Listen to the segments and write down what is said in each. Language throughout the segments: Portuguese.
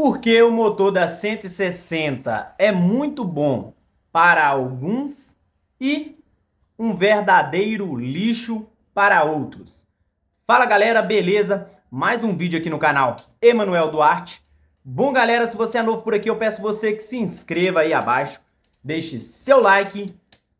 Porque o motor da 160 é muito bom para alguns e um verdadeiro lixo para outros. Fala galera, beleza? Mais um vídeo aqui no canal Emanuel Duarte. Bom galera, se você é novo por aqui, eu peço você que se inscreva aí abaixo, deixe seu like,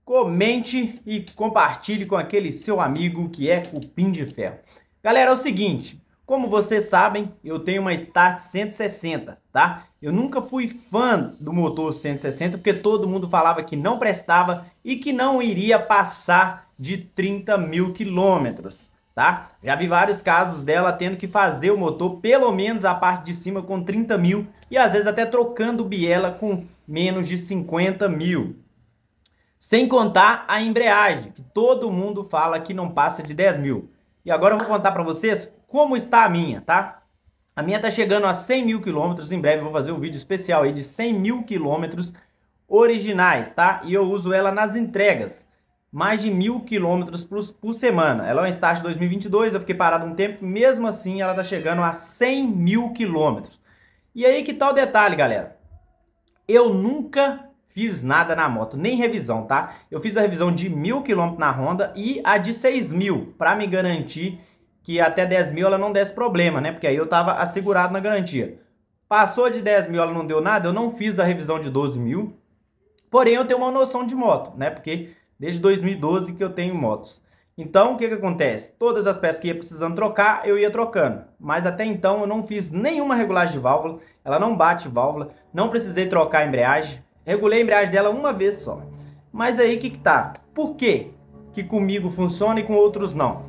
comente e compartilhe com aquele seu amigo que é cupim de ferro. Galera, é o seguinte, como vocês sabem, eu tenho uma Start 160, tá? Eu nunca fui fã do motor 160 porque todo mundo falava que não prestava e que não iria passar de 30 mil quilômetros, tá? Já vi vários casos dela tendo que fazer o motor pelo menos a parte de cima com 30 mil e às vezes até trocando biela com menos de 50 mil. Sem contar a embreagem, que todo mundo fala que não passa de 10 mil. E agora eu vou contar para vocês como está a minha, tá? A minha tá chegando a 100 mil quilômetros, em breve vou fazer um vídeo especial aí de 100 mil quilômetros originais, tá? E eu uso ela nas entregas, mais de mil quilômetros por, por semana. Ela é um Start 2022, eu fiquei parado um tempo, mesmo assim ela tá chegando a 100 mil quilômetros. E aí que tal tá o detalhe, galera? Eu nunca fiz nada na moto, nem revisão, tá? Eu fiz a revisão de mil quilômetros na Honda e a de 6 mil, para me garantir que até 10 mil ela não desse problema, né? Porque aí eu estava assegurado na garantia. Passou de 10 mil, ela não deu nada, eu não fiz a revisão de 12 mil. Porém, eu tenho uma noção de moto, né? Porque desde 2012 que eu tenho motos. Então, o que, que acontece? Todas as peças que ia precisando trocar, eu ia trocando. Mas até então eu não fiz nenhuma regulagem de válvula, ela não bate válvula, não precisei trocar a embreagem. Regulei a embreagem dela uma vez só. Mas aí, o que, que tá? Por quê? que comigo funciona e com outros não?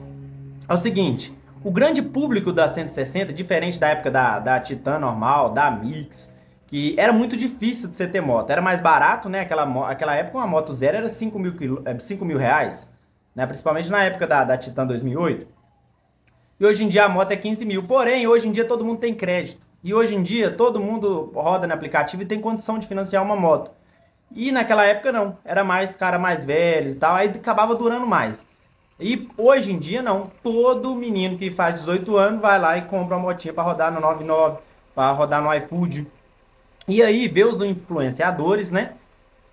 É o seguinte, o grande público da 160, diferente da época da, da Titan normal, da Mix, que era muito difícil de você ter moto. Era mais barato, né? Aquela, aquela época uma moto zero era 5 mil, quilo, 5 eh, mil reais, né? Principalmente na época da, da Titan 2008. E hoje em dia a moto é 15 mil. Porém, hoje em dia todo mundo tem crédito. E hoje em dia todo mundo roda no aplicativo e tem condição de financiar uma moto. E naquela época não, era mais cara mais velho e tal, aí acabava durando mais. E hoje em dia, não. Todo menino que faz 18 anos vai lá e compra uma motinha para rodar no 99, para rodar no iFood. E aí vê os influenciadores, né?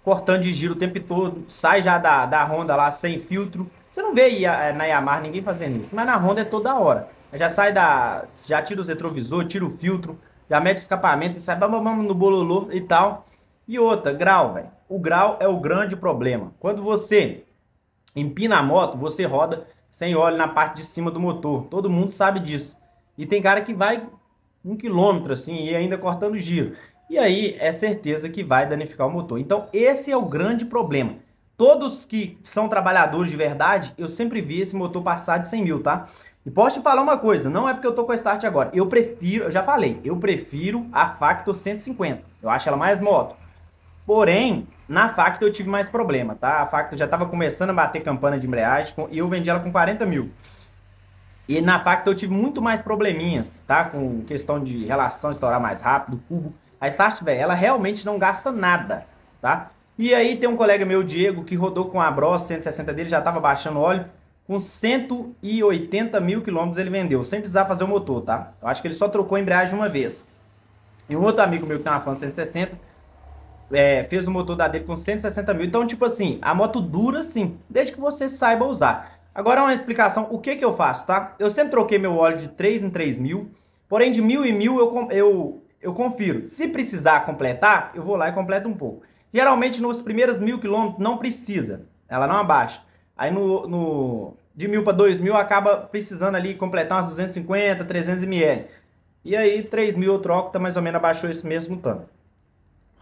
Cortando de giro o tempo todo, sai já da, da Honda lá sem filtro. Você não vê na Yamaha ninguém fazendo isso, mas na Honda é toda hora. Já sai da. Já tira os retrovisor, tira o filtro, já mete escapamento e sai bam, bam, bam, no bololô e tal. E outra, grau, velho. O grau é o grande problema. Quando você Empina a moto, você roda sem óleo na parte de cima do motor. Todo mundo sabe disso. E tem cara que vai um quilômetro assim e ainda cortando giro. E aí é certeza que vai danificar o motor. Então esse é o grande problema. Todos que são trabalhadores de verdade, eu sempre vi esse motor passar de 100 mil, tá? E posso te falar uma coisa, não é porque eu tô com a Start agora. Eu prefiro, eu já falei, eu prefiro a Factor 150. Eu acho ela mais moto. Porém, na Facto eu tive mais problema, tá? A Facto já estava começando a bater campana de embreagem e eu vendi ela com 40 mil. E na Facto eu tive muito mais probleminhas, tá? Com questão de relação estourar mais rápido, cubo. A Start, velho, ela realmente não gasta nada, tá? E aí tem um colega meu, Diego, que rodou com a Bros 160 dele, já tava baixando óleo. Com 180 mil quilômetros ele vendeu, sem precisar fazer o motor, tá? Eu acho que ele só trocou a embreagem uma vez. E um outro amigo meu que tem uma Fan 160 é, fez o motor da dele com 160 mil. Então, tipo assim, a moto dura sim, desde que você saiba usar. Agora uma explicação, o que que eu faço, tá? Eu sempre troquei meu óleo de 3 em 3 mil, porém de mil em mil eu, eu, eu confiro. Se precisar completar, eu vou lá e completo um pouco. Geralmente nos primeiros mil quilômetros não precisa, ela não abaixa. Aí no, no de mil para dois mil acaba precisando ali completar umas 250, 300 ml. E aí 3 mil eu troco, tá mais ou menos abaixou esse mesmo tanto.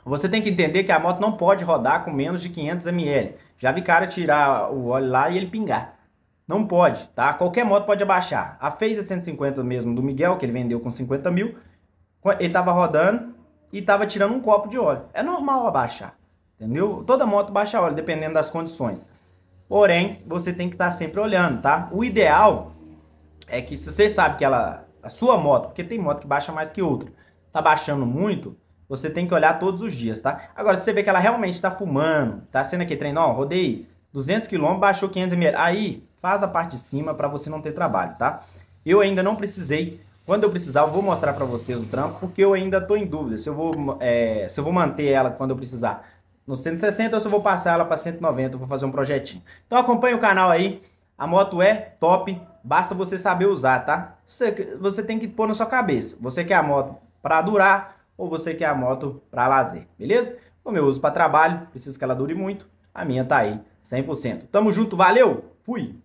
Você tem que entender que a moto não pode rodar com menos de 500 ml. Já vi cara tirar o óleo lá e ele pingar. Não pode, tá? Qualquer moto pode abaixar. A Phase 150 é mesmo do Miguel, que ele vendeu com 50 mil, ele tava rodando e tava tirando um copo de óleo. É normal abaixar, entendeu? Toda moto baixa óleo, dependendo das condições. Porém, você tem que estar tá sempre olhando, tá? O ideal é que se você sabe que ela, a sua moto, porque tem moto que baixa mais que outra, tá baixando muito, você tem que olhar todos os dias, tá? Agora, se você vê que ela realmente está fumando, tá sendo aqui treino, ó, rodei 200 km, baixou 500 ml, aí faz a parte de cima para você não ter trabalho, tá? Eu ainda não precisei, quando eu precisar eu vou mostrar para vocês o trampo, porque eu ainda tô em dúvida se eu vou, é, se eu vou manter ela quando eu precisar no 160 ou se eu vou passar ela para 190, vou fazer um projetinho. Então acompanha o canal aí, a moto é top, basta você saber usar, tá? Você, você tem que pôr na sua cabeça, você quer a moto para durar, ou você quer a moto para lazer, beleza? Como eu uso para trabalho, preciso que ela dure muito, a minha tá aí 100%. Tamo junto, valeu, fui!